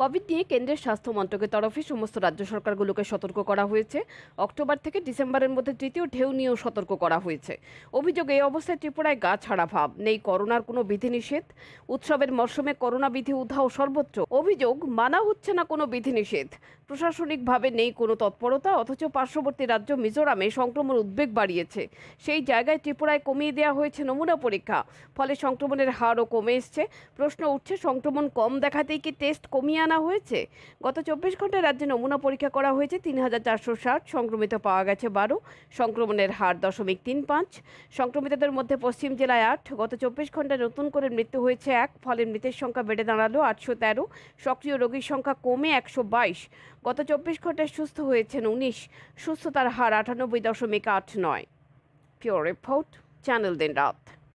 Covid নিয়ে কেন্দ্রের স্বাস্থ্য মন্ত্রকের তরফে সমস্ত রাজ্য সরকারগুলোকে সতর্ক করা হয়েছে অক্টোবর থেকে ডিসেম্বরের মধ্যে তৃতীয় ঢেউ নিয়েও সতর্ক করা হয়েছে অভিযোগ এই অবস্থায় ত্রিপুরায় গা ছাড়া ভাব নেই করোনার কোনো বিধিনিষেধ উৎসবের মরশুমে করোনা বিধি উধাও সর্বোচ্চ অভিযোগ মানা হচ্ছে না কোনো বিধিনিষেধ প্রশাসনিকভাবে নেই কোনো তৎপরতা অথচ পার্শ্ববর্তী রাজ্য মিজোরামে সংক্রমণ উদ্বেগ বাড়িয়েছে সেই জায়গায় ত্রিপুরায় কমিয়ে দেওয়া হয়েছে নমুনা পরীক্ষা ফলে সংক্রমণের হারও কমে এসছে প্রশ্ন উঠছে সংক্রমণ কম দেখাতেই কি টেস্ট কমিয়ে জানা হয়েছে গত চব্বিশ ঘন্টায় রাজ্যে নমুনা পরীক্ষা করা হয়েছে তিন হাজার চারশো ষাট সংক্রমিত পাওয়া গেছে বারো সংক্রমণের হার দশমিক তিন পাঁচ সংক্রমিতদের মধ্যে পশ্চিম জেলায় আট গত চব্বিশ ঘন্টায় নতুন করে মৃত্যু হয়েছে এক ফলে মৃতের সংখ্যা বেড়ে দাঁড়ালো আটশো তেরো সক্রিয় রোগীর সংখ্যা কমে একশো বাইশ গত চব্বিশ ঘন্টায় সুস্থ হয়েছেন উনিশ সুস্থতার হার আটানব্বই দশমিক আট নয় পিওর রিপোর্ট চ্যানেল দিন রাত